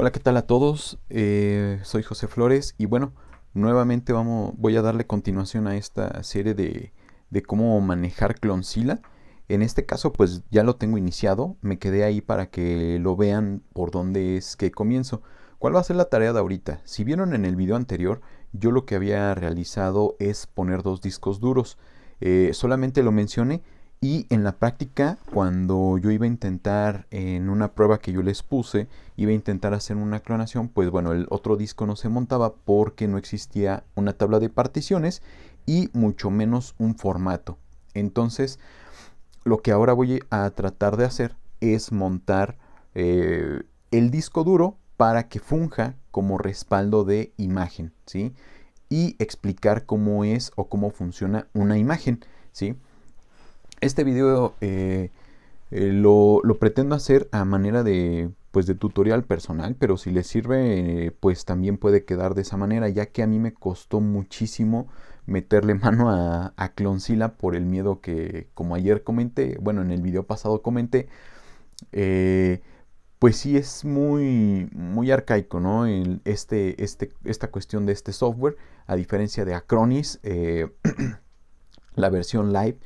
Hola, ¿qué tal a todos? Eh, soy José Flores y bueno, nuevamente vamos, voy a darle continuación a esta serie de, de cómo manejar Clonzilla. En este caso pues ya lo tengo iniciado, me quedé ahí para que lo vean por dónde es que comienzo. ¿Cuál va a ser la tarea de ahorita? Si vieron en el video anterior, yo lo que había realizado es poner dos discos duros. Eh, solamente lo mencioné y en la práctica, cuando yo iba a intentar, en una prueba que yo les puse, iba a intentar hacer una clonación, pues bueno, el otro disco no se montaba porque no existía una tabla de particiones y mucho menos un formato. Entonces, lo que ahora voy a tratar de hacer es montar eh, el disco duro para que funja como respaldo de imagen, ¿sí? Y explicar cómo es o cómo funciona una imagen, ¿sí? sí este video eh, eh, lo, pretendo hacer a manera de pues, de tutorial personal, pero si les sirve, eh, pues también puede quedar de esa manera, ya que a mí me costó muchísimo meterle mano a, a por el miedo que, como ayer comenté, bueno, en el video pasado comenté, pues sí es muy, muy arcaico, ¿no? Este, este, esta cuestión de este software, a diferencia de Acronis, la versión live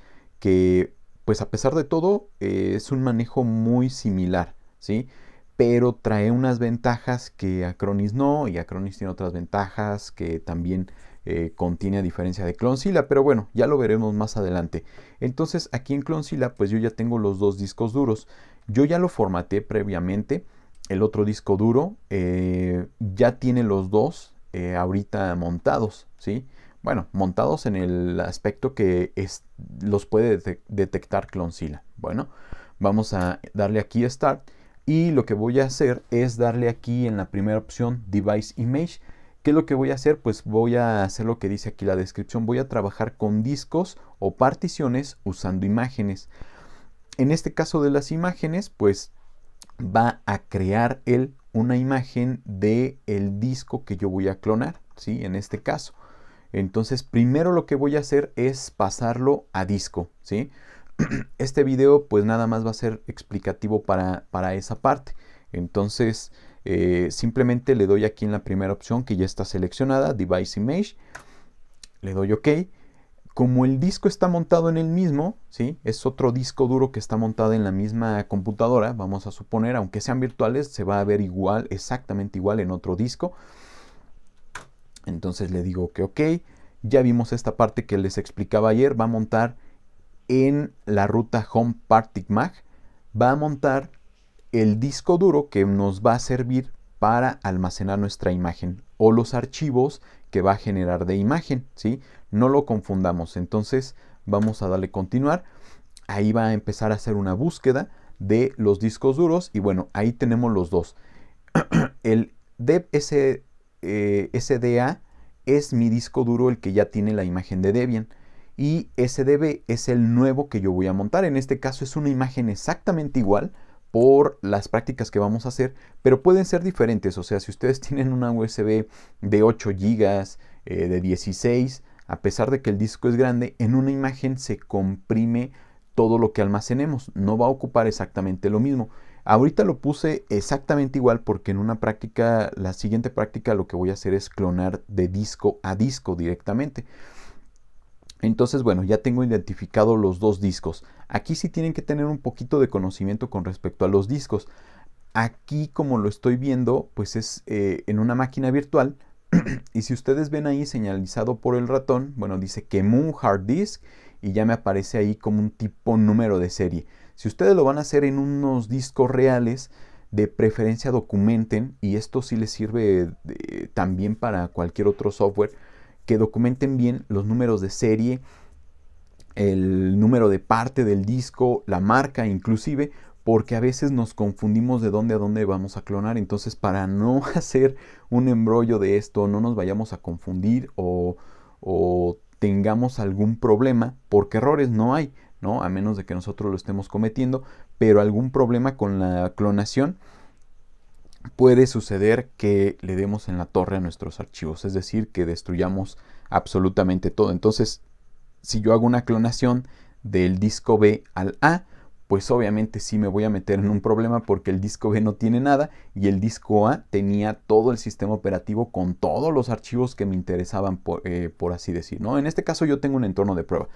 que pues a pesar de todo eh, es un manejo muy similar, ¿sí? Pero trae unas ventajas que Acronis no y Acronis tiene otras ventajas que también eh, contiene a diferencia de Clonzilla, pero bueno, ya lo veremos más adelante. Entonces aquí en Clonzilla pues yo ya tengo los dos discos duros. Yo ya lo formateé previamente, el otro disco duro eh, ya tiene los dos ahorita montados, ¿sí? sí bueno, montados en el aspecto que los puede detectar Clonzilla. Bueno, vamos a darle aquí a Start y lo que voy a hacer es darle aquí en la primera opción Device Image. ¿Qué es lo que voy a hacer? Pues voy a hacer lo que dice aquí la descripción. Voy a trabajar con discos o particiones usando imágenes. En este caso de las imágenes, pues va a crear él una imagen del el disco que yo voy a clonar, ¿sí? En este caso. Entonces, primero lo que voy a hacer es pasarlo a disco, ¿sí? Este video pues nada más va a ser explicativo para, esa parte. Entonces, eh, simplemente le doy aquí en la primera opción que ya está seleccionada, Device Image. Le doy OK. Como el disco está montado en el mismo, ¿sí? es otro disco duro que está montado en la misma computadora, vamos a suponer, aunque sean virtuales, se va a ver igual, exactamente igual en otro disco. Entonces le digo que ok, ya vimos esta parte que les explicaba ayer, va a montar en la ruta Home Partic Mag, va a montar el disco duro que nos va a servir para almacenar nuestra imagen o los archivos que va a generar de imagen, ¿sí? No lo confundamos. Entonces, vamos a darle continuar. Ahí va a empezar a hacer una búsqueda de los discos duros y bueno, ahí tenemos los dos. el DevS eh, SDA es mi disco duro el que ya tiene la imagen de Debian y SDB es el nuevo que yo voy a montar. En este caso es una imagen exactamente igual por las prácticas que vamos a hacer, pero pueden ser diferentes. O sea, si ustedes tienen una USB de 8 GB, eh, de 16, a pesar de que el disco es grande, en una imagen se comprime todo lo que almacenemos. No va a ocupar exactamente lo mismo. Ahorita lo puse exactamente igual porque en una práctica, la siguiente práctica lo que voy a hacer es clonar de disco a disco directamente. Entonces, bueno, ya tengo identificado los dos discos. Aquí sí tienen que tener un poquito de conocimiento con respecto a los discos. Aquí, como lo estoy viendo, pues es eh, en una máquina virtual. y si ustedes ven ahí señalizado por el ratón, bueno, dice que Moon Hard Disk y ya me aparece ahí como un tipo número de serie. Si ustedes lo van a hacer en unos discos reales, de preferencia documenten, y esto sí les sirve también para cualquier otro software, que documenten bien los números de serie, el número de parte del disco, la marca inclusive, porque a veces nos confundimos de dónde a dónde vamos a clonar. Entonces, para no hacer un embrollo de esto, no nos vayamos a confundir o tengamos algún problema, porque errores no hay. A menos de que nosotros lo estemos cometiendo, pero algún problema con la clonación puede suceder que le demos en la torre a nuestros archivos, es decir, que destruyamos absolutamente todo. Entonces, si yo hago una clonación del disco B al A, pues obviamente sí me voy a meter en un problema porque el disco B no tiene nada y el disco A tenía todo el sistema operativo con todos los archivos que me interesaban, eh, por, así decir. En este caso yo tengo un entorno de prueba,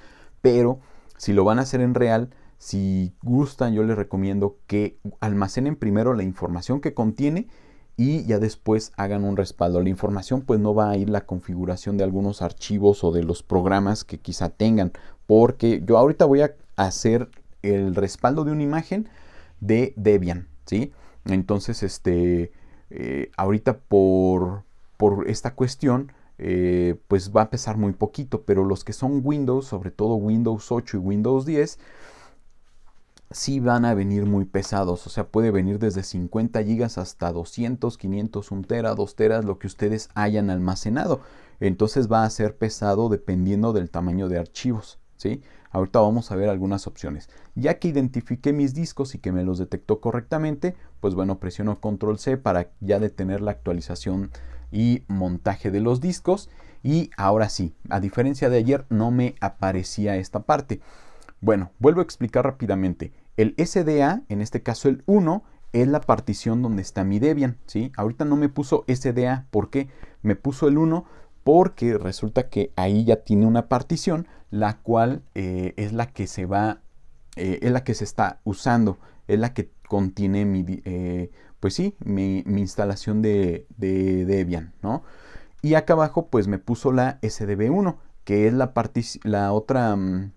pero si lo van a hacer en real, si gustan, yo les recomiendo que almacenen primero la información que contiene y ya después hagan un respaldo. La información pues no va a ir la configuración de algunos archivos o de los programas que quizá tengan, porque yo ahorita voy a hacer el respaldo de una imagen de Debian, ¿sí? Entonces, este, eh, ahorita por, por esta cuestión, eh, pues va a pesar muy poquito, pero los que son Windows, sobre todo Windows 8 y Windows 10, sí van a venir muy pesados, o sea, puede venir desde 50 gigas hasta 200, 500, 1 tera, 2 teras, lo que ustedes hayan almacenado. Entonces va a ser pesado dependiendo del tamaño de archivos, ¿sí? Ahorita vamos a ver algunas opciones. Ya que identifiqué mis discos y que me los detectó correctamente, pues bueno, presiono control C para ya detener la actualización y montaje de los discos. Y ahora sí, a diferencia de ayer no me aparecía esta parte. Bueno, vuelvo a explicar rápidamente. El SDA, en este caso el 1, es la partición donde está mi Debian, ¿sí? Ahorita no me puso SDA, ¿por qué? Me puso el 1 porque resulta que ahí ya tiene una partición, la cual eh, es la que se va, eh, es la que se está usando, es la que contiene mi, eh, pues sí, mi, instalación de, Debian, ¿no? Y acá abajo, pues me puso la SDB1, que es la, la otra, mm,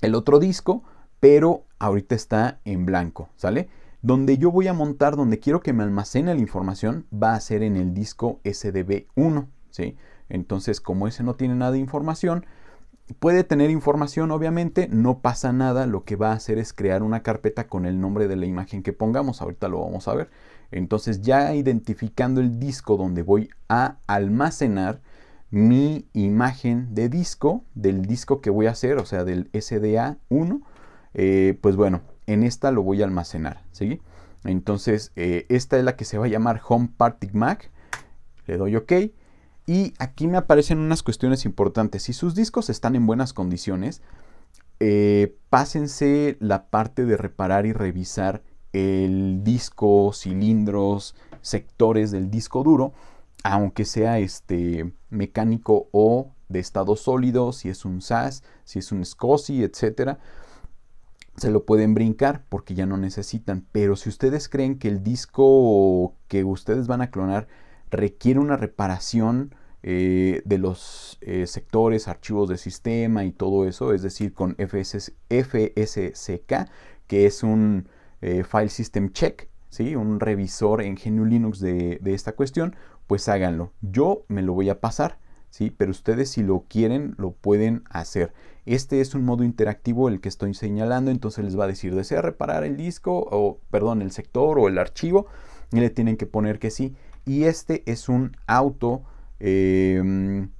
el otro disco, pero ahorita está en blanco, ¿sale? Donde yo voy a montar, donde quiero que me almacene la información, va a ser en el disco SDB1, ¿sí? Entonces, como ese no tiene nada de información, Puede tener información, obviamente, no pasa nada. Lo que va a hacer es crear una carpeta con el nombre de la imagen que pongamos. Ahorita lo vamos a ver. Entonces ya identificando el disco donde voy a almacenar mi imagen de disco, del disco que voy a hacer, o sea, del SDA1, eh, pues bueno, en esta lo voy a almacenar, ¿sí? Entonces, eh, esta es la que se va a llamar Home Party Mac. Le doy OK. Y aquí me aparecen unas cuestiones importantes. Si sus discos están en buenas condiciones, eh, pásense la parte de reparar y revisar el disco, cilindros, sectores del disco duro, aunque sea este mecánico o de estado sólido, si es un SAS, si es un SCSI, etcétera, se lo pueden brincar porque ya no necesitan. Pero si ustedes creen que el disco que ustedes van a clonar requiere una reparación eh, de los eh, sectores, archivos de sistema y todo eso, es decir, con FS, FSCK, que es un eh, File System Check, ¿sí? un revisor en GNU Linux de, de, esta cuestión, pues háganlo. Yo me lo voy a pasar, ¿sí? pero ustedes si lo quieren lo pueden hacer. Este es un modo interactivo el que estoy señalando, entonces les va a decir, ¿desea reparar el disco o, perdón, el sector o el archivo? Y le tienen que poner que sí y este es un auto, em,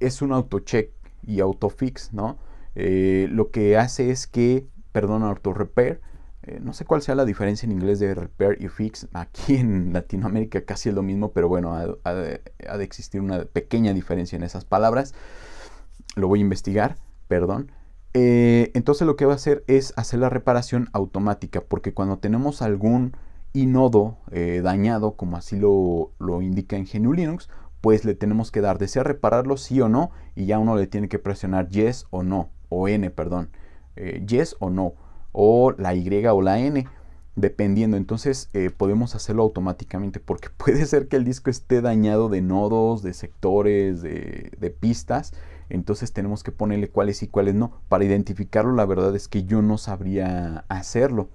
es un auto-check y autofix, ¿no? Eh, lo que hace es que, perdón, auto repair, eh, no sé cuál sea la diferencia en inglés de repair y fix. Aquí en Latinoamérica casi es lo mismo, pero bueno, ha, de, existir una pequeña diferencia en esas palabras. Lo voy a investigar, perdón. Eh, entonces lo que va a hacer es hacer la reparación automática, porque cuando tenemos algún y nodo eh, dañado, como así lo, indica en GNU Linux, pues le tenemos que dar desea repararlo sí o no y ya uno le tiene que presionar yes o no, o n, perdón, eh, yes o no, o la y o la n, dependiendo. Entonces eh, podemos hacerlo automáticamente porque puede ser que el disco esté dañado de nodos, de sectores, de, de pistas. Entonces tenemos que ponerle cuáles y cuáles no. Para identificarlo, la verdad es que yo no sabría hacerlo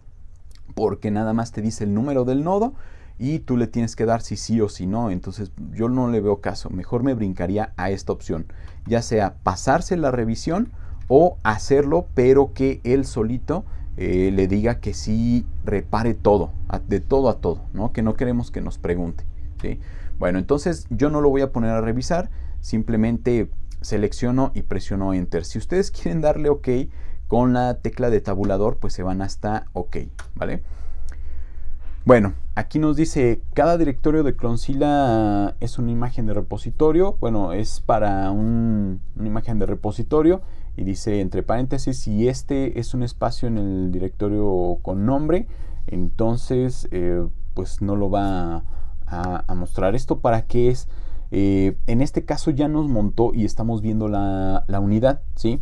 porque nada más te dice el número del nodo y tú le tienes que dar si sí o si no. Entonces yo no le veo caso. Mejor me brincaría a esta opción. Ya sea pasarse la revisión o hacerlo pero que él solito eh, le diga que sí repare todo, de todo a todo, ¿no? que no queremos que nos pregunte. Bueno, entonces yo no lo voy a poner a revisar, simplemente selecciono y presiono enter. Si ustedes quieren darle ok, con la tecla de tabulador pues se van hasta OK, ¿vale? Bueno, aquí nos dice, cada directorio de Clonzilla es una imagen de repositorio, bueno, es para una imagen de repositorio y dice entre paréntesis, si este es un espacio en el directorio con nombre, entonces eh, pues no lo va a, mostrar. ¿Esto para qué es? Eh, en este caso ya nos montó y estamos viendo la, unidad, ¿sí? sí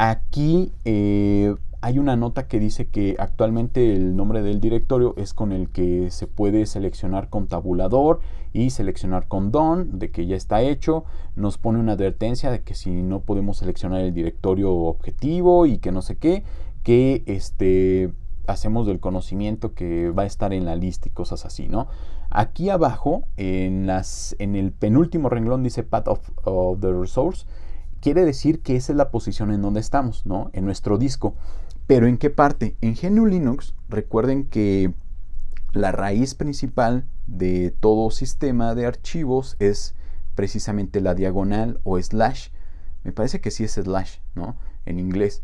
Aquí eh, hay una nota que dice que actualmente el nombre del directorio es con el que se puede seleccionar con tabulador y seleccionar con don, de que ya está hecho. Nos pone una advertencia de que si no podemos seleccionar el directorio objetivo y que no sé qué, que este, hacemos del conocimiento que va a estar en la lista y cosas así, ¿no? Aquí abajo, en, el penúltimo renglón dice Path of the Resource quiere decir que esa es la posición en donde estamos, ¿no? En nuestro disco. Pero ¿en qué parte? En GNU Linux, recuerden que la raíz principal de todo sistema de archivos es precisamente la diagonal o slash. Me parece que sí es slash, ¿no? En inglés.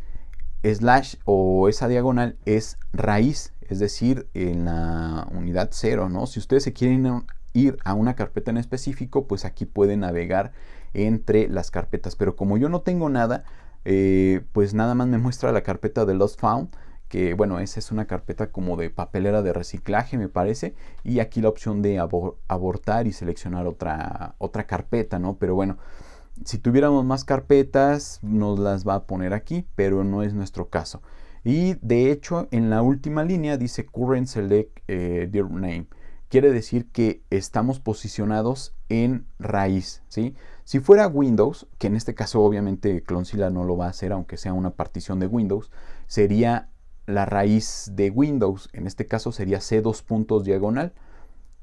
Slash o esa diagonal es raíz, es decir, en la unidad cero, ¿no? Si ustedes se quieren ir a una carpeta en específico, pues aquí puede navegar entre las carpetas. Pero como yo no tengo nada, eh, pues nada más me muestra la carpeta de Lost Found. Que bueno, esa es una carpeta como de papelera de reciclaje, me parece. Y aquí la opción de abortar y seleccionar otra, otra carpeta, ¿no? Pero bueno, si tuviéramos más carpetas, nos las va a poner aquí, pero no es nuestro caso. Y de hecho, en la última línea dice Current Select eh, Dear Name quiere decir que estamos posicionados en raíz, ¿sí? Si fuera Windows, que en este caso obviamente Clonzilla no lo va a hacer, aunque sea una partición de Windows, sería la raíz de Windows, en este caso sería C 2 puntos diagonal,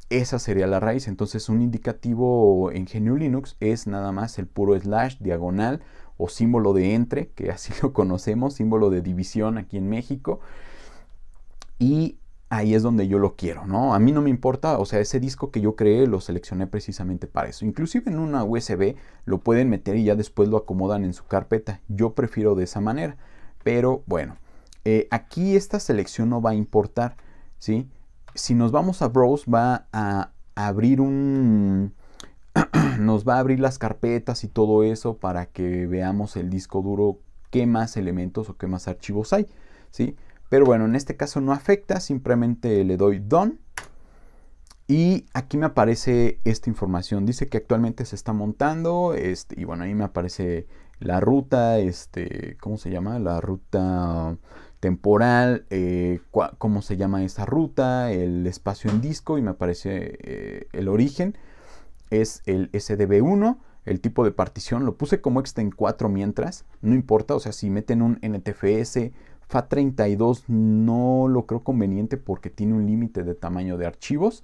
esa sería la raíz. Entonces un indicativo en GNU Linux es nada más el puro slash diagonal o símbolo de entre, que así lo conocemos, símbolo de división aquí en México. Y ahí es donde yo lo quiero, ¿no? A mí no me importa, o sea, ese disco que yo creé lo seleccioné precisamente para eso. Inclusive en una USB lo pueden meter y ya después lo acomodan en su carpeta. Yo prefiero de esa manera, pero bueno, eh, aquí esta selección no va a importar, ¿sí? Si nos vamos a Browse va a abrir un... nos va a abrir las carpetas y todo eso para que veamos el disco duro, qué más elementos o qué más archivos hay, ¿sí? sí pero bueno, en este caso no afecta, simplemente le doy DON. Y aquí me aparece esta información. Dice que actualmente se está montando. Este, y bueno, ahí me aparece la ruta, este, ¿cómo se llama? La ruta temporal, eh, cómo se llama esa ruta, el espacio en disco y me aparece eh, el origen. Es el SDB1, el tipo de partición. Lo puse como ext 4 mientras, no importa, o sea, si meten un NTFS FAT32 no lo creo conveniente porque tiene un límite de tamaño de archivos.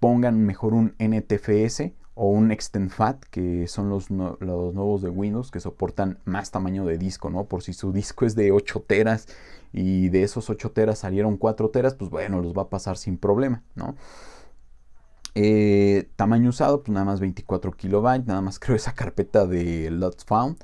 Pongan mejor un NTFS o un FAT, que son los, los, nuevos de Windows que soportan más tamaño de disco, ¿no? Por si su disco es de 8 teras y de esos 8 teras salieron 4 teras, pues bueno, los va a pasar sin problema, ¿no? Eh, tamaño usado, pues nada más 24 kilobytes, nada más creo esa carpeta de Lots Found.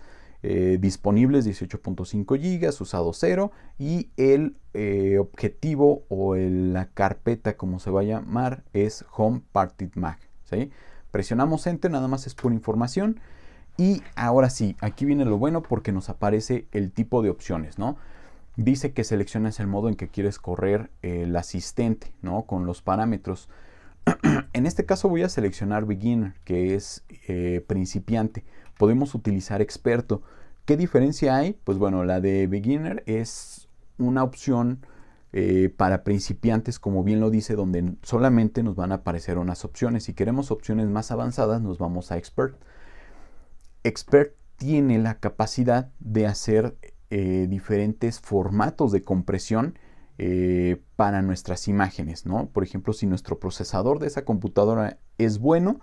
Eh, disponibles 18.5 GB, usado 0 y el eh, objetivo o la carpeta como se va a llamar es Home Parted Mac ¿sí? Presionamos Enter, nada más es por información. Y ahora sí, aquí viene lo bueno porque nos aparece el tipo de opciones, ¿no? Dice que seleccionas el modo en que quieres correr el asistente, ¿no? Con los parámetros. en este caso voy a seleccionar Beginner, que es eh, principiante podemos utilizar experto. ¿Qué diferencia hay? Pues bueno, la de beginner es una opción eh, para principiantes, como bien lo dice, donde solamente nos van a aparecer unas opciones. Si queremos opciones más avanzadas, nos vamos a expert. Expert tiene la capacidad de hacer eh, diferentes formatos de compresión eh, para nuestras imágenes, ¿no? Por ejemplo, si nuestro procesador de esa computadora es bueno,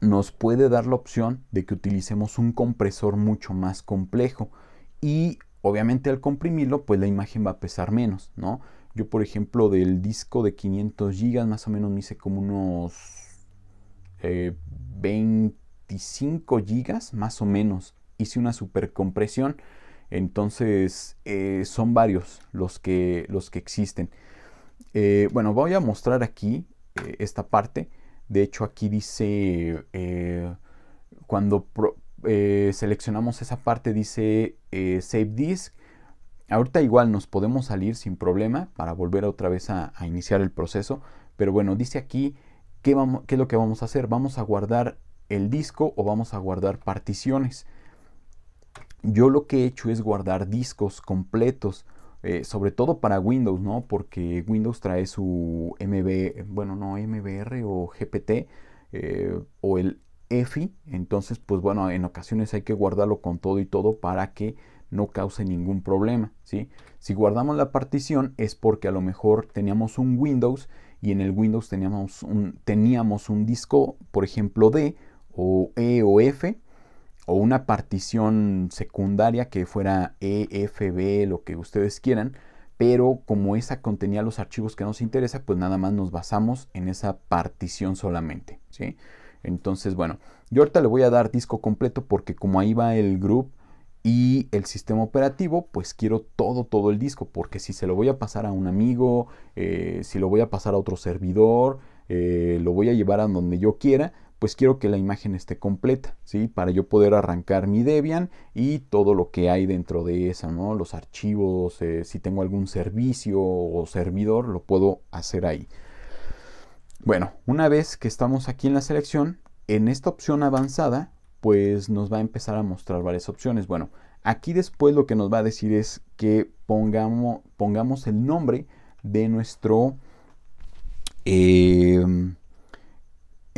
nos puede dar la opción de que utilicemos un compresor mucho más complejo y obviamente al comprimirlo pues la imagen va a pesar menos, ¿no? Yo por ejemplo del disco de 500 GB más o menos me hice como unos 25 eh, GB más o menos. Hice una supercompresión, entonces eh, son varios los que, los que existen. Eh, bueno, voy a mostrar aquí esta parte. De hecho, aquí dice, eh, cuando eh, seleccionamos esa parte, dice eh, Save Disk. Ahorita igual nos podemos salir sin problema para volver otra vez a, iniciar el proceso. Pero bueno, dice aquí qué, vamos, qué es lo que vamos a hacer. Vamos a guardar el disco o vamos a guardar particiones. Yo lo que he hecho es guardar discos completos eh, sobre todo para Windows, ¿no? Porque Windows trae su bueno, no MBR o GPT eh, o el EFI, entonces pues bueno, en ocasiones hay que guardarlo con todo y todo para que no cause ningún problema, Si guardamos la partición es porque a lo mejor teníamos un Windows y en el Windows teníamos un, teníamos un disco, por ejemplo, D o E o F, o una partición secundaria que fuera EFB, lo que ustedes quieran, pero como esa contenía los archivos que nos interesa, pues nada más nos basamos en esa partición solamente, ¿sí? Entonces, bueno, yo ahorita le voy a dar disco completo porque como ahí va el group y el sistema operativo, pues quiero todo, todo el disco, porque si se lo voy a pasar a un amigo, eh, si lo voy a pasar a otro servidor, eh, lo voy a llevar a donde yo quiera, pues quiero que la imagen esté completa, ¿sí? Para yo poder arrancar mi Debian y todo lo que hay dentro de esa, ¿no? Los archivos, eh, si tengo algún servicio o servidor, lo puedo hacer ahí. Bueno, una vez que estamos aquí en la selección, en esta opción avanzada, pues nos va a empezar a mostrar varias opciones. Bueno, aquí después lo que nos va a decir es que pongamos, pongamos el nombre de nuestro... Eh,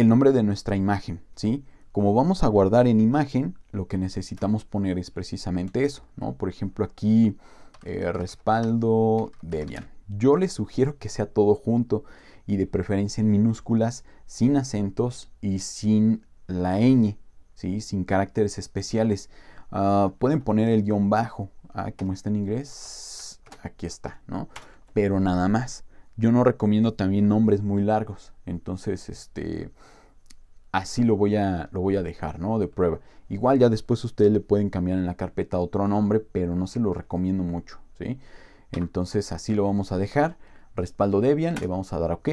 el nombre de nuestra imagen, ¿sí? Como vamos a guardar en imagen, lo que necesitamos poner es precisamente eso, ¿no? Por ejemplo, aquí eh, respaldo Debian. Yo les sugiero que sea todo junto y de preferencia en minúsculas, sin acentos y sin la ñ, ¿sí? sin caracteres especiales. Ah, pueden poner el guión bajo, ah, como está en inglés, aquí está, ¿no? Pero nada más. Yo no recomiendo también nombres muy largos, entonces, este, así lo voy a, lo voy a dejar, ¿no? De prueba. Igual ya después ustedes le pueden cambiar en la carpeta otro nombre, pero no se lo recomiendo mucho, ¿sí? Entonces, así lo vamos a dejar. Respaldo Debian, le vamos a dar OK.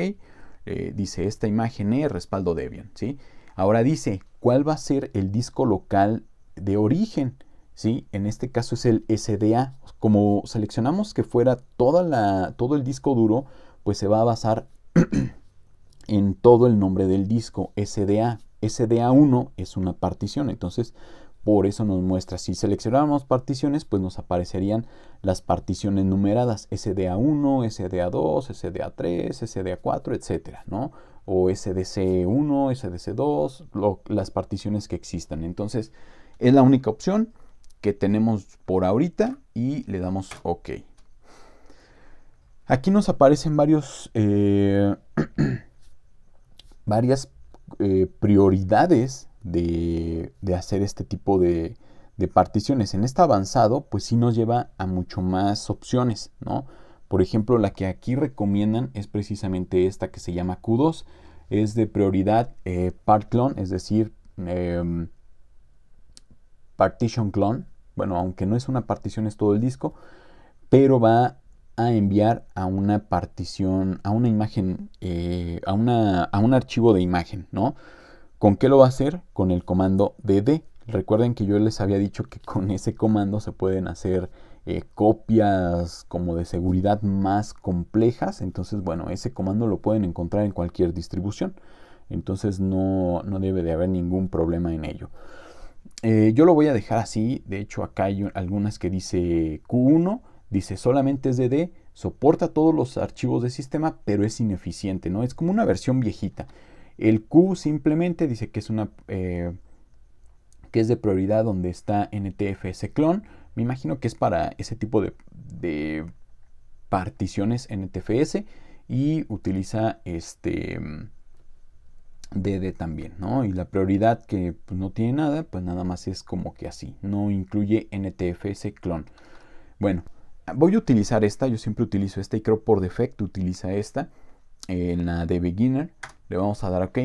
Eh, dice esta imagen es respaldo Debian, ¿sí? Ahora dice, ¿cuál va a ser el disco local de origen? ¿Sí? En este caso es el SDA. Como seleccionamos que fuera toda la, todo el disco duro, pues se va a basar en todo el nombre del disco SDA. SDA1 es una partición, entonces por eso nos muestra, si seleccionáramos particiones, pues nos aparecerían las particiones numeradas SDA1, SDA2, SDA3, SDA4, etcétera, ¿no? O SDC1, SDC2, las particiones que existan. Entonces, es la única opción que tenemos por ahorita y le damos OK. Aquí nos aparecen varios... Eh, varias eh, prioridades de, hacer este tipo de, particiones. En este avanzado, pues sí nos lleva a mucho más opciones, ¿no? Por ejemplo, la que aquí recomiendan es precisamente esta que se llama Q2. Es de prioridad eh, part clone, es decir, em, partition clone. Bueno, aunque no es una partición, es todo el disco, pero va a enviar a una partición, a una imagen, eh, a, una, a un archivo de imagen, ¿no? ¿Con qué lo va a hacer? Con el comando dd. Recuerden que yo les había dicho que con ese comando se pueden hacer eh, copias como de seguridad más complejas. Entonces, bueno, ese comando lo pueden encontrar en cualquier distribución. Entonces no, debe de haber ningún problema en ello. Eh, yo lo voy a dejar así. De hecho, acá hay algunas que dice Q1 dice solamente es DD, soporta todos los archivos de sistema, pero es ineficiente, ¿no? Es como una versión viejita. El Q simplemente dice que es una eh, que es de prioridad donde está NTFS clon. Me imagino que es para ese tipo de, particiones NTFS y utiliza este DD también, ¿no? Y la prioridad que pues, no tiene nada, pues nada más es como que así, no incluye NTFS clon. Bueno, voy a utilizar esta, yo siempre utilizo esta y creo por defecto utiliza esta. En la de beginner le vamos a dar OK.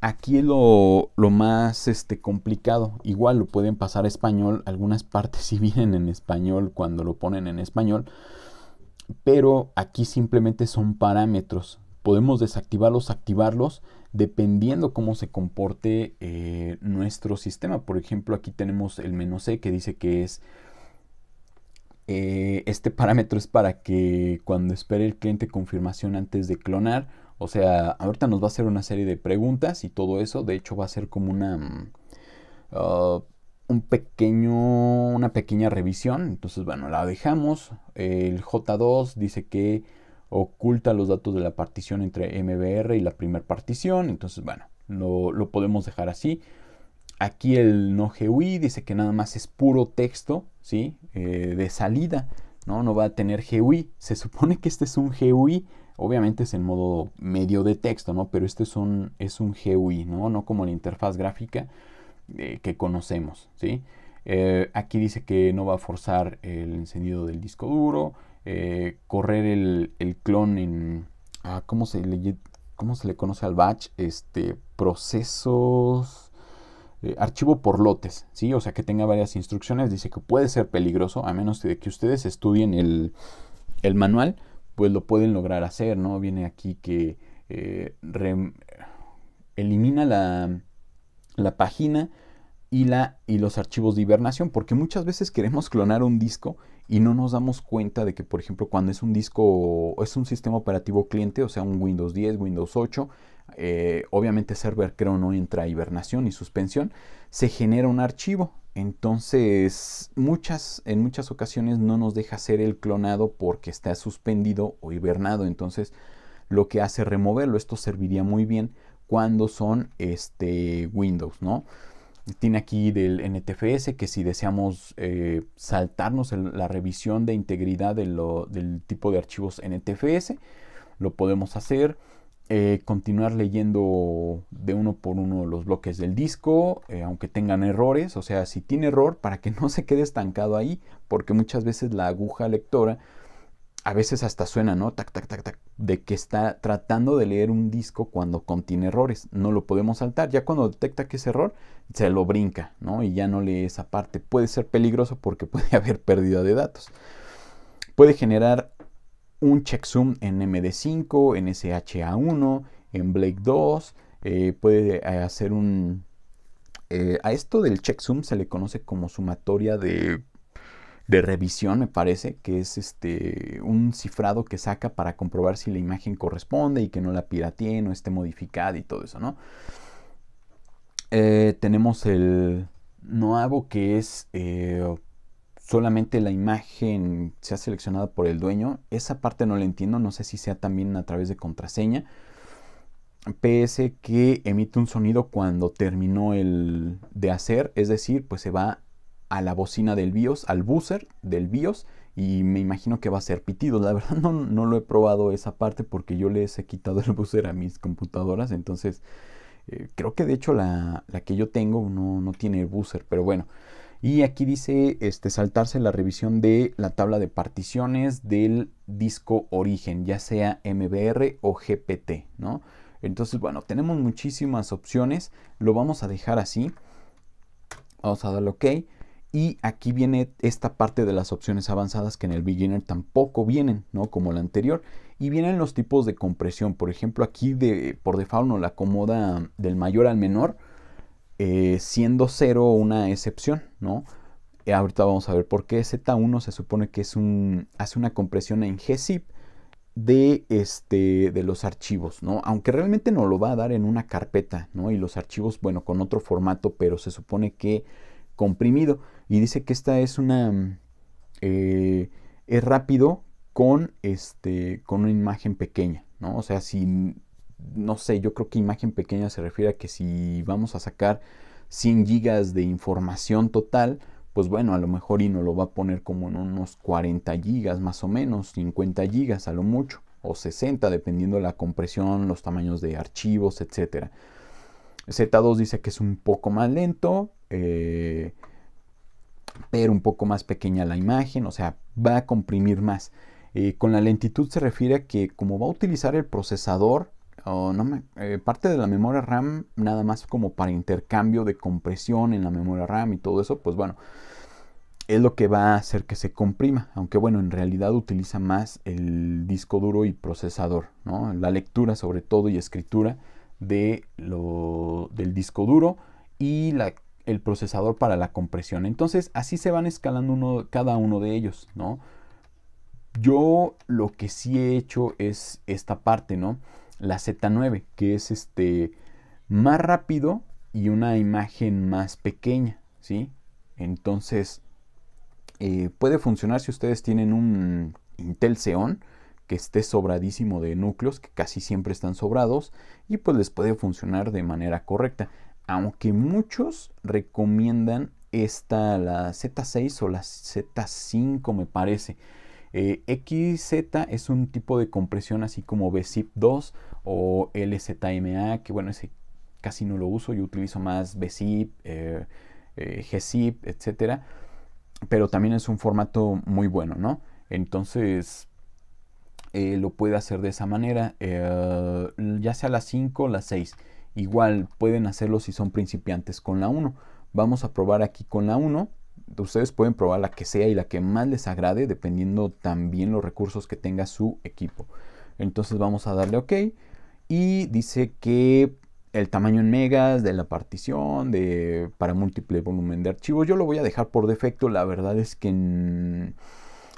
Aquí es lo, más este, complicado. Igual lo pueden pasar a español. Algunas partes si vienen en español cuando lo ponen en español. Pero aquí simplemente son parámetros. Podemos desactivarlos, activarlos dependiendo cómo se comporte eh, nuestro sistema. Por ejemplo, aquí tenemos el menos C que dice que es eh, este parámetro es para que cuando espere el cliente confirmación antes de clonar, o sea, ahorita nos va a hacer una serie de preguntas y todo eso, de hecho va a ser como una... Mm, ah, un pequeño, una pequeña revisión. Entonces, bueno, la dejamos. El J2 dice que oculta los datos de la partición entre MBR y la primera partición. Entonces, bueno, lo, podemos dejar así. Aquí el no GUI dice que nada más es puro texto, ¿sí? Eh, de salida, ¿no? No va a tener GUI. Se supone que este es un GUI, obviamente es en modo medio de texto, ¿no? Pero este es un, es un GUI, ¿no? No como la interfaz gráfica eh, que conocemos, ¿sí? Eh, aquí dice que no va a forzar el encendido del disco duro, correr el, clon en... Ah, ¿cómo, se le, ¿Cómo se le conoce al batch? Este, procesos... Eh, archivo por lotes, ¿sí? O sea, que tenga varias instrucciones, dice que puede ser peligroso, a menos de que ustedes estudien el, manual, pues lo pueden lograr hacer, ¿no? Viene aquí que eh, elimina la, página y, la, y los archivos de hibernación, porque muchas veces queremos clonar un disco y no nos damos cuenta de que, por ejemplo, cuando es un disco, es un sistema operativo cliente, o sea, un Windows 10, Windows 8, eh, obviamente server creo no entra hibernación y suspensión, se genera un archivo. Entonces, muchas, en muchas ocasiones no nos deja hacer el clonado porque está suspendido o hibernado. Entonces, lo que hace removerlo, esto serviría muy bien cuando son este, Windows, ¿no? Tiene aquí del NTFS que si deseamos eh, saltarnos la revisión de integridad del tipo de archivos NTFS, lo podemos hacer. Eh, continuar leyendo de uno por uno los bloques del disco, eh, aunque tengan errores, o sea, si tiene error, para que no se quede estancado ahí, porque muchas veces la aguja lectora a veces hasta suena, ¿no? Tac, tac, tac, tac, de que está tratando de leer un disco cuando contiene errores. No lo podemos saltar. Ya cuando detecta que es error, se lo brinca, ¿no? Y ya no lee esa parte. Puede ser peligroso porque puede haber pérdida de datos. Puede generar un checksum en MD5, en SHA1, en Blake 2, eh, puede eh, hacer un... Eh, a esto del checksum se le conoce como sumatoria de, revisión, me parece, que es este, un cifrado que saca para comprobar si la imagen corresponde y que no la pirateen o esté modificada y todo eso, ¿no? tenemos el hago que es solamente la imagen sea seleccionada por el dueño. Esa parte no la entiendo, no sé si sea también a través de contraseña. PS que emite un sonido cuando terminó el de hacer, es decir, pues se va a la bocina del BIOS, al buzzer del BIOS y me imagino que va a ser pitido. La verdad no, no lo he probado esa parte porque yo les he quitado el buzzer a mis computadoras, entonces eh, creo que de hecho la, la que yo tengo no, no tiene el buzzer, pero bueno. Y aquí dice este, saltarse la revisión de la tabla de particiones del disco origen, ya sea MBR o GPT, ¿no? Entonces, bueno, tenemos muchísimas opciones. Lo vamos a dejar así. Vamos a darle OK. Y aquí viene esta parte de las opciones avanzadas que en el beginner tampoco vienen, ¿no? Como la anterior. Y vienen los tipos de compresión. Por ejemplo, aquí de, por default nos la acomoda del mayor al menor eh, siendo cero una excepción, ¿no? Eh, ahorita vamos a ver por qué Z1 se supone que es un, hace una compresión en gzip de, este, de los archivos, ¿no? Aunque realmente no lo va a dar en una carpeta, ¿no? Y los archivos, bueno, con otro formato, pero se supone que comprimido. Y dice que esta es una... Eh, es rápido con, este, con una imagen pequeña, ¿no? O sea, si no sé, yo creo que imagen pequeña se refiere a que si vamos a sacar 100 gigas de información total, pues bueno, a lo mejor y no lo va a poner como en unos 40 gigas más o menos, 50 gigas a lo mucho, o 60 dependiendo de la compresión, los tamaños de archivos, etc. Z2 dice que es un poco más lento, eh, pero un poco más pequeña la imagen, o sea, va a comprimir más. Eh, con la lentitud se refiere a que como va a utilizar el procesador, no me, eh, parte de la memoria RAM, nada más como para intercambio de compresión en la memoria RAM y todo eso, pues bueno, es lo que va a hacer que se comprima, aunque bueno, en realidad utiliza más el disco duro y procesador, la lectura sobre todo y escritura de del disco duro y el procesador para la compresión. Entonces así se van escalando uno, cada uno de ellos, ¿no? Yo lo que sí he hecho es esta parte, ¿no? la Z9, que es este más rápido y una imagen más pequeña, ¿sí? Entonces, eh, puede funcionar si ustedes tienen un Intel Xeon que esté sobradísimo de núcleos, que casi siempre están sobrados, y pues les puede funcionar de manera correcta. Aunque muchos recomiendan esta, la Z6 o la Z5 me parece. Eh, XZ es un tipo de compresión así como BZIP2 o LZMA, que bueno, ese casi no lo uso, yo utilizo más BZIP, eh, eh, GZIP, Pero también es un formato muy bueno, ¿no? Entonces eh, lo puede hacer de esa manera, eh, ya sea las 5 o las 6. Igual pueden hacerlo si son principiantes con la 1. Vamos a probar aquí con la 1. Ustedes pueden probar la que sea y la que más les agrade, dependiendo también los recursos que tenga su equipo. Entonces vamos a darle OK. Y dice que el tamaño en megas de la partición de, para múltiple volumen de archivos. Yo lo voy a dejar por defecto. La verdad es que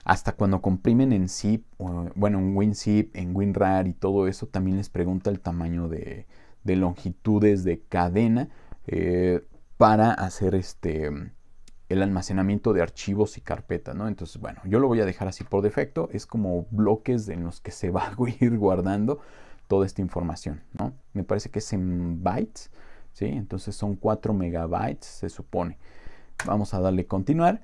hasta cuando comprimen en zip, bueno, en WinZip, en WinRAR y todo eso, también les pregunta el tamaño de, longitudes de cadena eh, para hacer este el almacenamiento de archivos y carpetas, ¿no? Entonces, bueno, yo lo voy a dejar así por defecto. Es como bloques en los que se va a ir guardando toda esta información, ¿no? Me parece que es en bytes, ¿sí? Entonces son 4 megabytes, se supone. Vamos a darle continuar.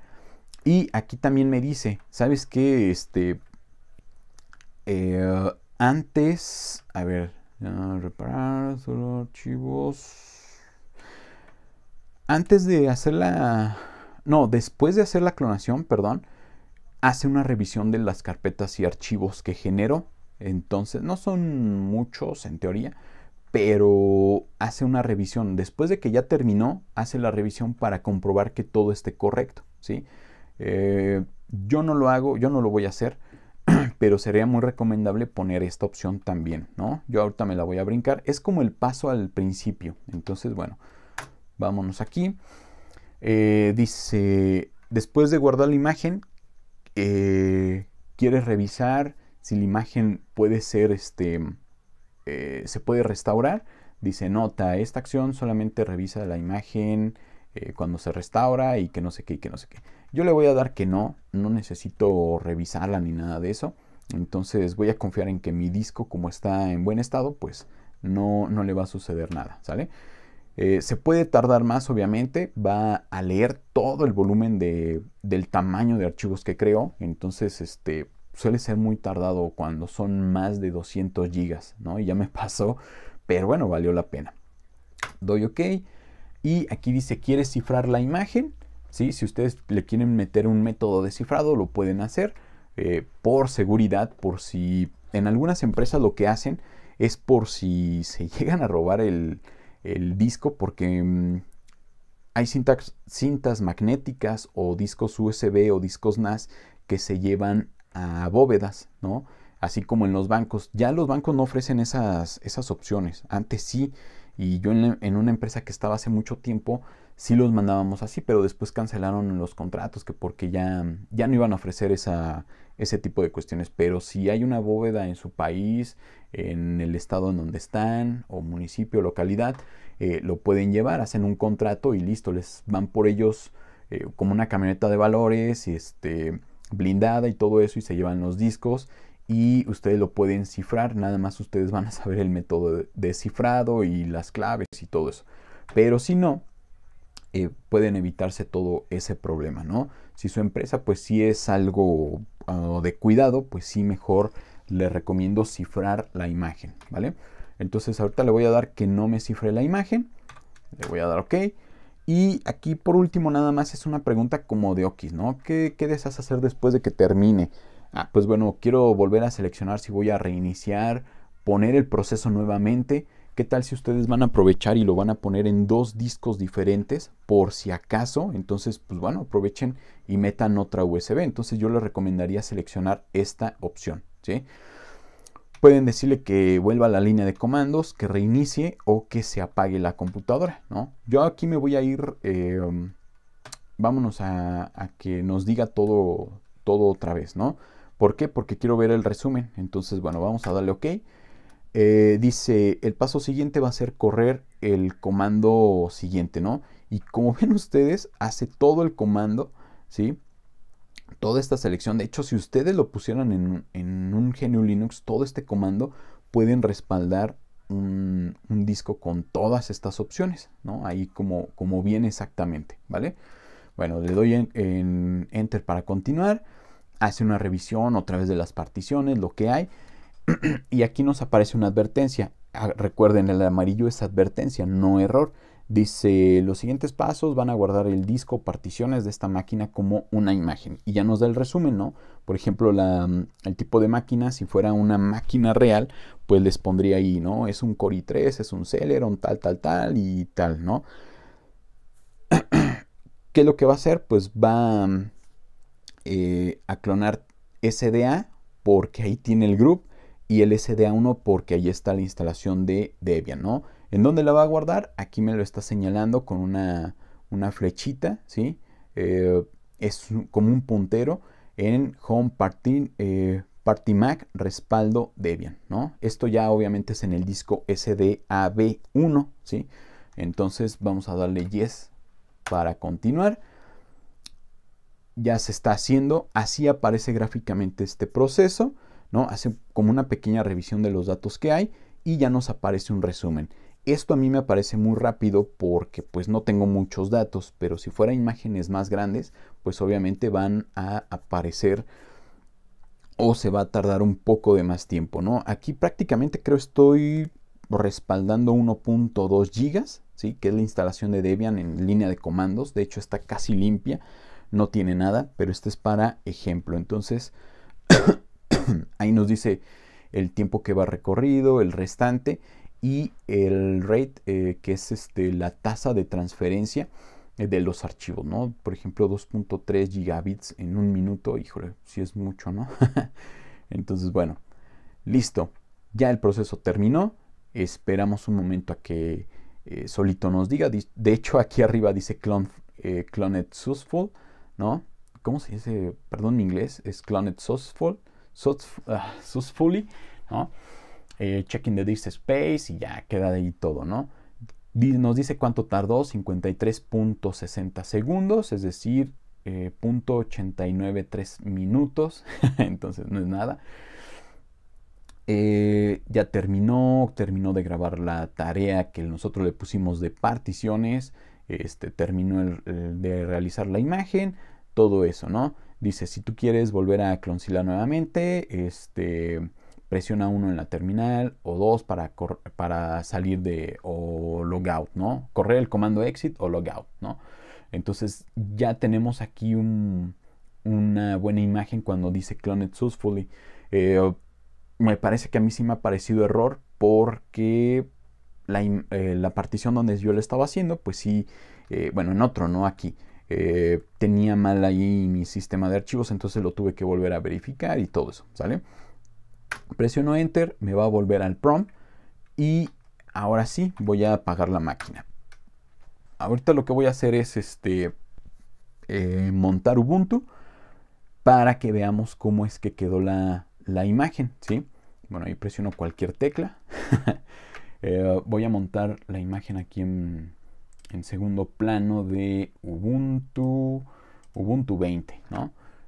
Y aquí también me dice, ¿sabes qué? Este, eh, antes, a ver, reparar, solo archivos. Antes de hacer la... No, después de hacer la clonación, perdón, hace una revisión de las carpetas y archivos que genero entonces, no son muchos en teoría, pero hace una revisión. Después de que ya terminó, hace la revisión para comprobar que todo esté correcto. ¿sí? Eh, yo no lo hago, yo no lo voy a hacer, pero sería muy recomendable poner esta opción también. ¿no? Yo ahorita me la voy a brincar. Es como el paso al principio. Entonces, bueno, vámonos aquí. Eh, dice, después de guardar la imagen, eh, quieres revisar si la imagen puede ser, este, eh, se puede restaurar, dice, nota, esta acción solamente revisa la imagen eh, cuando se restaura y que no sé qué y que no sé qué. Yo le voy a dar que no, no necesito revisarla ni nada de eso. Entonces voy a confiar en que mi disco, como está en buen estado, pues no, no le va a suceder nada, ¿sale? Eh, se puede tardar más, obviamente, va a leer todo el volumen del tamaño de archivos que creo, entonces este, suele ser muy tardado cuando son más de 200 gigas, ¿no? Y ya me pasó, pero bueno, valió la pena. Doy OK y aquí dice, ¿quiere cifrar la imagen? ¿Sí? Si ustedes le quieren meter un método de cifrado, lo pueden hacer eh, por seguridad, por si en algunas empresas lo que hacen es por si se llegan a robar el, disco, porque mm, hay cintas, cintas magnéticas o discos USB o discos NAS que se llevan a bóvedas, ¿no? Así como en los bancos. Ya los bancos no ofrecen esas, esas opciones. Antes sí, y yo en, una empresa que estaba hace mucho tiempo, sí los mandábamos así, pero después cancelaron los contratos, que porque ya, ya no iban a ofrecer esa, ese tipo de cuestiones. Pero si hay una bóveda en su país, en el estado en donde están, o municipio, localidad, eh, lo pueden llevar, hacen un contrato y listo, les van por ellos eh, como una camioneta de valores y este blindada y todo eso y se llevan los discos y ustedes lo pueden cifrar, nada más ustedes van a saber el método de cifrado y las claves y todo eso. Pero si no, eh, pueden evitarse todo ese problema, ¿no? Si su empresa pues sí es algo ah, de cuidado, pues sí mejor le recomiendo cifrar la imagen, ¿vale? Entonces ahorita le voy a dar que no me cifre la imagen, le voy a dar OK y aquí por último nada más es una pregunta como de Okis, ¿no? ¿Qué, ¿Qué deseas hacer después de que termine? Ah, pues bueno, quiero volver a seleccionar si voy a reiniciar, poner el proceso nuevamente. ¿Qué tal si ustedes van a aprovechar y lo van a poner en dos discos diferentes por si acaso? Entonces, pues bueno, aprovechen y metan otra USB. Entonces yo les recomendaría seleccionar esta opción, ¿sí? pueden decirle que vuelva a la línea de comandos, que reinicie o que se apague la computadora, ¿no? Yo aquí me voy a ir, eh, um, vámonos a, que nos diga todo, todo otra vez, ¿no? ¿Por qué? Porque quiero ver el resumen. Entonces, bueno, vamos a darle OK. Eh, dice, el paso siguiente va a ser correr el comando siguiente, ¿no? Y como ven ustedes, hace todo el comando, ¿sí? toda esta selección. De hecho, si ustedes lo pusieran en, un GNU Linux, todo este comando pueden respaldar un, disco con todas estas opciones, ¿no? Ahí como, como viene exactamente, ¿vale? Bueno, le doy en, Enter para continuar. Hace una revisión otra vez de las particiones, lo que hay. y aquí nos aparece una advertencia. Ah, recuerden, el amarillo es advertencia, no error. Dice, los siguientes pasos van a guardar el disco particiones de esta máquina como una imagen. Y ya nos da el resumen, ¿no? Por ejemplo, mm, el tipo de máquina, si fuera una máquina real, pues les pondría ahí, ¿no? Es un Core i3, es un Celeron, tal, tal, tal y tal, ¿no? ¿Qué es lo que va a hacer? Pues va mm, eh, a clonar SDA porque ahí tiene el group y el SDA1 porque ahí está la instalación de Debian, ¿no? ¿En dónde la va a guardar? Aquí me lo está señalando con una, flechita, ¿sí? Eh, es como un puntero en Home Party, eh, Mac respaldo Debian, ¿no? Esto ya obviamente es en el disco SDAB1, ¿sí? Entonces vamos a darle yes para continuar. Ya se está haciendo, así aparece gráficamente este proceso, ¿no? Hace como una pequeña revisión de los datos que hay y ya nos aparece un resumen. Esto a mí me parece muy rápido porque pues no tengo muchos datos, pero si fuera imágenes más grandes, pues obviamente van a aparecer o se va a tardar un poco de más tiempo, ¿no? Aquí prácticamente creo estoy respaldando 1.2 gigas, ¿sí? Que es la instalación de Debian en línea de comandos, de hecho está casi limpia, no tiene nada, pero este es para ejemplo. Entonces, ahí nos dice el tiempo que va recorrido, el restante y el rate, eh, que es este, la tasa de transferencia eh, de los archivos, ¿no? Por ejemplo, 2.3 gigabits en un minuto, híjole, si es mucho, ¿no? Entonces, bueno, listo, ya el proceso terminó, esperamos un momento a que eh, solito nos diga, de hecho aquí arriba dice clone, eh, cloned successful, ¿no? ¿Cómo se dice? Perdón mi inglés, es cloned successful, successfully, ah, ¿no? eh, checking the disk space y ya queda ahí todo, ¿no? Nos dice cuánto tardó, 53.60 segundos, es decir, eh, 0.893 minutos, entonces no es nada. Eh, ya terminó, terminó de grabar la tarea que nosotros le pusimos de particiones, este, terminó de realizar la imagen, todo eso, ¿no? Dice, si tú quieres volver a Clonzilla nuevamente, este, presiona uno en la terminal o dos para, salir de o logout, ¿no? Correr el comando exit o logout, ¿no? Entonces ya tenemos aquí una buena imagen cuando dice cloned successfully. Eh, me parece que a mí sí me ha parecido error porque la, eh, partición donde yo lo estaba haciendo, pues sí, eh, bueno, en otro, no aquí. tenía mal ahí mi sistema de archivos, entonces lo tuve que volver a verificar y todo eso, ¿sale? Presiono Enter, me va a volver al prompt y ahora sí voy a apagar la máquina. Ahorita lo que voy a hacer es este, eh, montar Ubuntu para que veamos cómo es que quedó la, imagen. ¿sí? Bueno, ahí presiono cualquier tecla. Eh, voy a montar la imagen aquí en, segundo plano de Ubuntu, Ubuntu 20.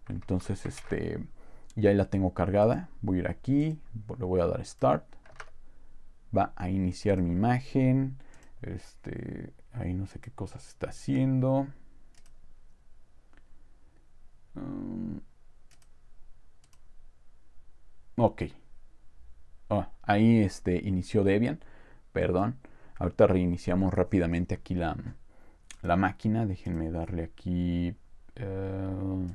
Entonces, este ya la tengo cargada voy a ir aquí le voy a dar start va a iniciar mi imagen este ahí no sé qué cosas está haciendo um, ok ah, ahí este inició Debian perdón ahorita reiniciamos rápidamente aquí la, máquina déjenme darle aquí eh,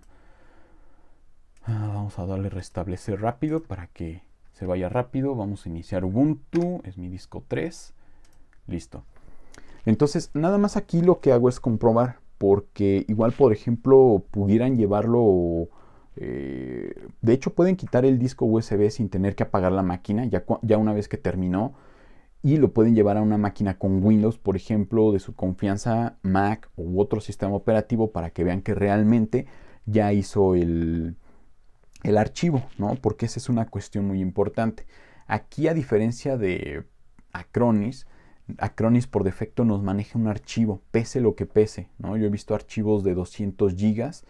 Ah, vamos a darle restablecer rápido para que se vaya rápido. Vamos a iniciar Ubuntu, es mi disco 3. Listo. Entonces, nada más aquí lo que hago es comprobar, porque igual, por ejemplo, pudieran llevarlo... Eh, de hecho, pueden quitar el disco USB sin tener que apagar la máquina, ya, ya una vez que terminó. Y lo pueden llevar a una máquina con Windows, por ejemplo, de su confianza, Mac u otro sistema operativo, para que vean que realmente ya hizo el, el archivo, ¿no? Porque esa es una cuestión muy importante. Aquí, a diferencia de Acronis, Acronis por defecto nos maneja un archivo, pese lo que pese, ¿no? Yo he visto archivos de 200 gigas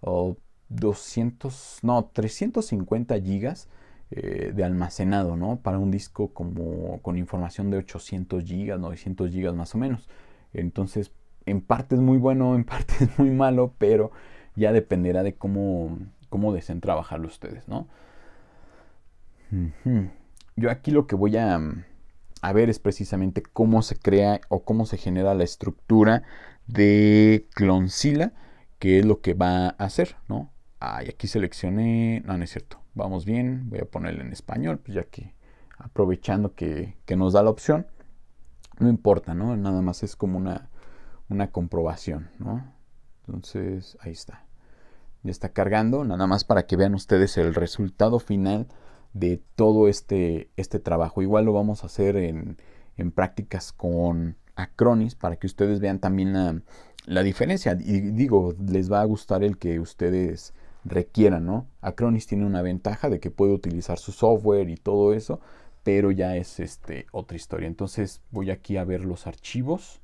o 200, no, 350 gigas eh, de almacenado, ¿no? Para un disco como con información de 800 gigas, 900 gigas más o menos. Entonces, en parte es muy bueno, en parte es muy malo, pero ya dependerá de cómo cómo deseen trabajarlo ustedes, ¿no? Yo aquí lo que voy mm, a, ver es precisamente cómo se crea o cómo se genera la estructura de Clonzilla que es lo que va a hacer, ¿no? Ah, aquí seleccioné, no, no es cierto, vamos bien, voy a ponerle en español, pues ya que aprovechando que, nos da la opción, no importa, ¿no? Nada más es como una, una comprobación, ¿no? Entonces, ahí está. Ya está cargando, nada más para que vean ustedes el resultado final de todo este, este trabajo. Igual lo vamos a hacer en, prácticas con Acronis para que ustedes vean también la, diferencia. Y digo, les va a gustar el que ustedes requieran, ¿no? Acronis tiene una ventaja de que puede utilizar su software y todo eso, pero ya es este, otra historia. Entonces voy aquí a ver los archivos.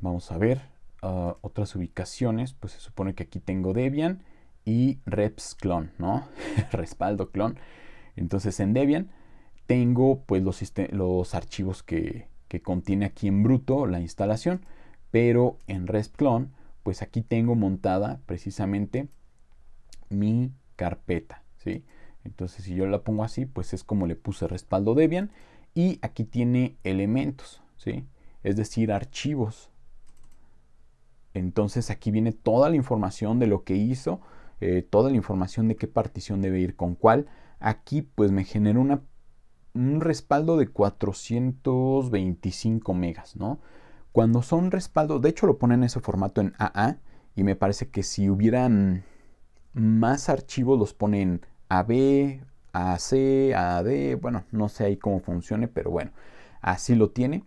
Vamos a ver. Ah, otras ubicaciones, pues se supone que aquí tengo Debian y reps clon, ¿no? Respaldo clon. Entonces en Debian tengo pues los, los archivos que, que, contiene aquí en bruto la instalación, pero en resp clon pues aquí tengo montada precisamente mi carpeta, ¿sí? Entonces si yo la pongo así, pues es como le puse respaldo Debian y aquí tiene elementos, ¿sí? Es decir, archivos entonces aquí viene toda la información de lo que hizo, eh, toda la información de qué partición debe ir con cuál. Aquí pues me generó una, un respaldo de 425 megas, ¿no? Cuando son respaldos, de hecho lo ponen en ese formato en AA y me parece que si hubieran más archivos los ponen AB, AC, AD, bueno, no sé ahí cómo funcione, pero bueno, así lo tiene.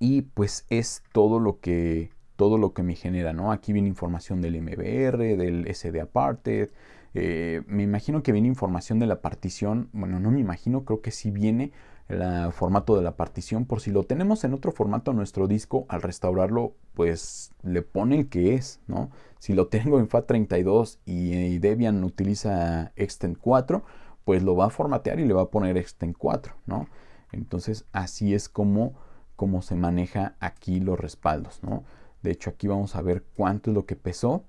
Y pues es todo lo que todo lo que me genera, ¿no? Aquí viene información del MBR, del SD aparte. Eh, me imagino que viene información de la partición, bueno, no me imagino, creo que sí viene el formato de la partición, por si lo tenemos en otro formato nuestro disco, al restaurarlo, pues le pone el que es, ¿no? Si lo tengo en FAT32 y, Debian utiliza Extend 4, pues lo va a formatear y le va a poner Extend 4, ¿no? Entonces así es como, como se maneja aquí los respaldos, ¿no? De hecho, aquí vamos a ver cuánto es lo que pesó.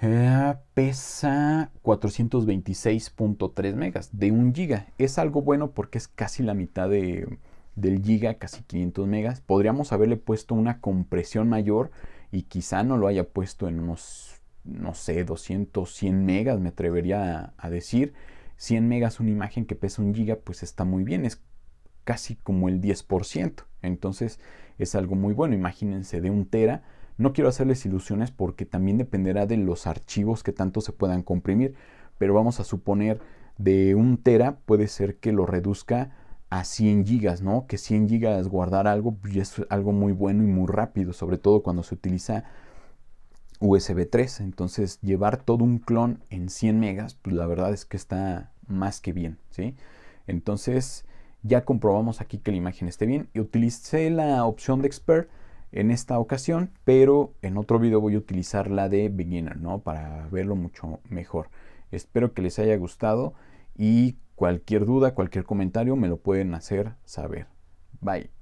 Ah, pesa 426.3 megas de un giga. Es algo bueno porque es casi la mitad del giga, casi 500 megas. Podríamos haberle puesto una compresión mayor y quizá no lo haya puesto en unos, no sé, 200, 100 megas, me atrevería a, a decir. 100 megas una imagen que pesa un giga, pues está muy bien, es casi como el 10%. Entonces, es algo muy bueno. Imagínense de un tera. No quiero hacerles ilusiones porque también dependerá de los archivos que tanto se puedan comprimir, pero vamos a suponer de un tera puede ser que lo reduzca a 100 gigas, ¿no? Que 100 gigas guardar algo pues, es algo muy bueno y muy rápido, sobre todo cuando se utiliza USB 3. Entonces llevar todo un clon en 100 megas, pues la verdad es que está más que bien, ¿sí? Entonces ya comprobamos aquí que la imagen esté bien. Y utilicé la opción de expert en esta ocasión, pero en otro video voy a utilizar la de beginner, ¿no? Para verlo mucho mejor. Espero que les haya gustado y cualquier duda, cualquier comentario me lo pueden hacer saber. Bye.